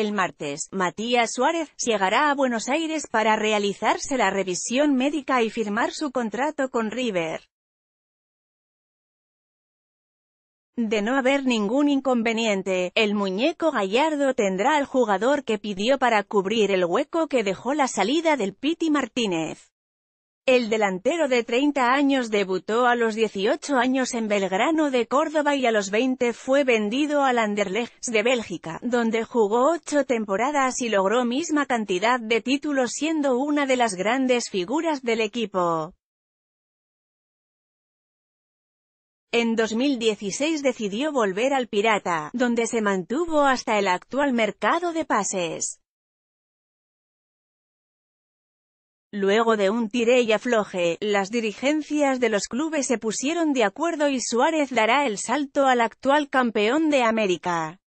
El martes, Matías Suárez llegará a Buenos Aires para realizarse la revisión médica y firmar su contrato con River. De no haber ningún inconveniente, el muñeco Gallardo tendrá al jugador que pidió para cubrir el hueco que dejó la salida del Piti Martínez. El delantero de 30 años debutó a los 18 años en Belgrano de Córdoba y a los 20 fue vendido al Anderlecht de Bélgica, donde jugó 8 temporadas y logró misma cantidad de títulos siendo una de las grandes figuras del equipo. En 2016 decidió volver al Pirata, donde se mantuvo hasta el actual mercado de pases. Luego de un tire y afloje, las dirigencias de los clubes se pusieron de acuerdo y Suárez dará el salto al actual campeón de América.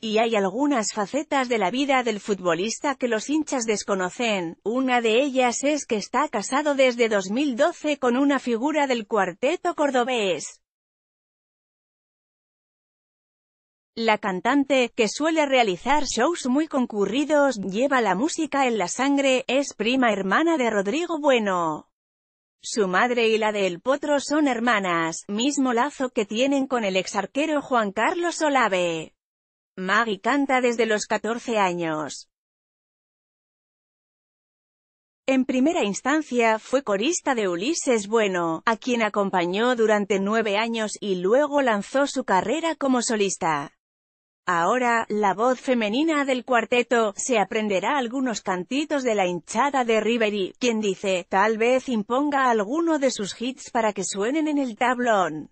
Y hay algunas facetas de la vida del futbolista que los hinchas desconocen, una de ellas es que está casado desde 2012 con una figura del cuarteto cordobés. La cantante, que suele realizar shows muy concurridos, lleva la música en la sangre, es prima hermana de Rodrigo Bueno. Su madre y la de El Potro son hermanas, mismo lazo que tienen con el ex arquero Juan Carlos Olave. Maggie canta desde los 14 años. En primera instancia fue corista de Ulises Bueno, a quien acompañó durante nueve años y luego lanzó su carrera como solista. Ahora, la voz femenina del cuarteto, se aprenderá algunos cantitos de la hinchada de Riveri, quien dice, tal vez imponga alguno de sus hits para que suenen en el tablón.